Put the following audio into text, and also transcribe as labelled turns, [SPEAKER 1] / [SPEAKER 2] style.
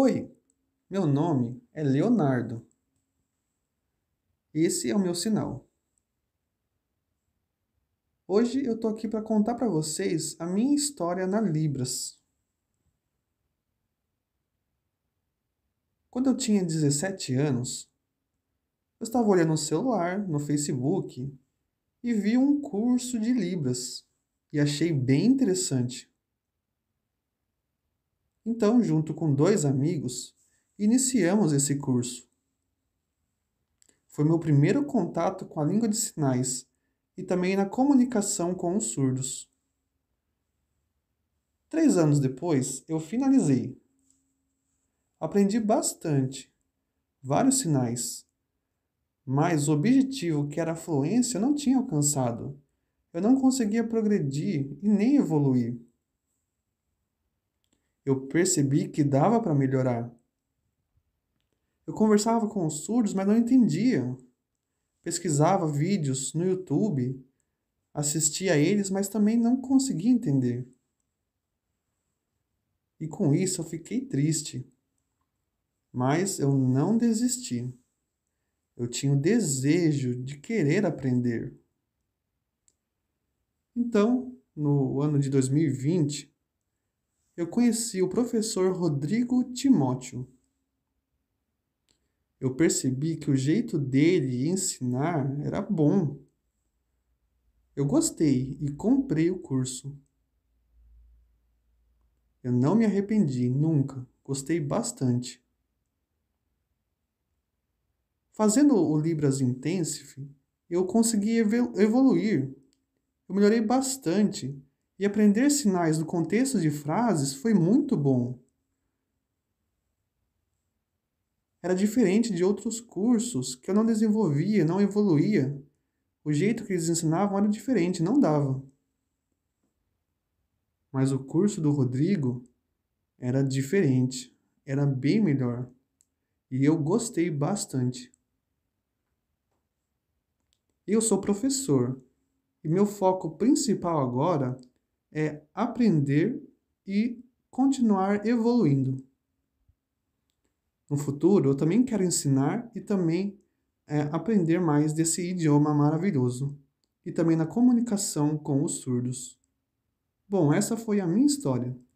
[SPEAKER 1] Oi, meu nome é Leonardo. Esse é o meu sinal. Hoje eu tô aqui para contar para vocês a minha história na Libras. Quando eu tinha 17 anos, eu estava olhando no celular, no Facebook, e vi um curso de Libras e achei bem interessante. Então, junto com dois amigos, iniciamos esse curso. Foi meu primeiro contato com a língua de sinais e também na comunicação com os surdos. Três anos depois, eu finalizei. Aprendi bastante, vários sinais, mas o objetivo que era a fluência não tinha alcançado. Eu não conseguia progredir e nem evoluir eu percebi que dava para melhorar. Eu conversava com os surdos, mas não entendia. Pesquisava vídeos no YouTube, assistia a eles, mas também não conseguia entender. E com isso eu fiquei triste. Mas eu não desisti. Eu tinha o desejo de querer aprender. Então, no ano de 2020, eu conheci o professor Rodrigo Timóteo. Eu percebi que o jeito dele ensinar era bom. Eu gostei e comprei o curso. Eu não me arrependi nunca, gostei bastante. Fazendo o Libras Intensive, eu consegui evoluir. Eu melhorei bastante e aprender sinais do contexto de frases foi muito bom. Era diferente de outros cursos que eu não desenvolvia, não evoluía. O jeito que eles ensinavam era diferente, não dava. Mas o curso do Rodrigo era diferente, era bem melhor. E eu gostei bastante. Eu sou professor e meu foco principal agora é aprender e continuar evoluindo. No futuro, eu também quero ensinar e também é, aprender mais desse idioma maravilhoso e também na comunicação com os surdos. Bom, essa foi a minha história.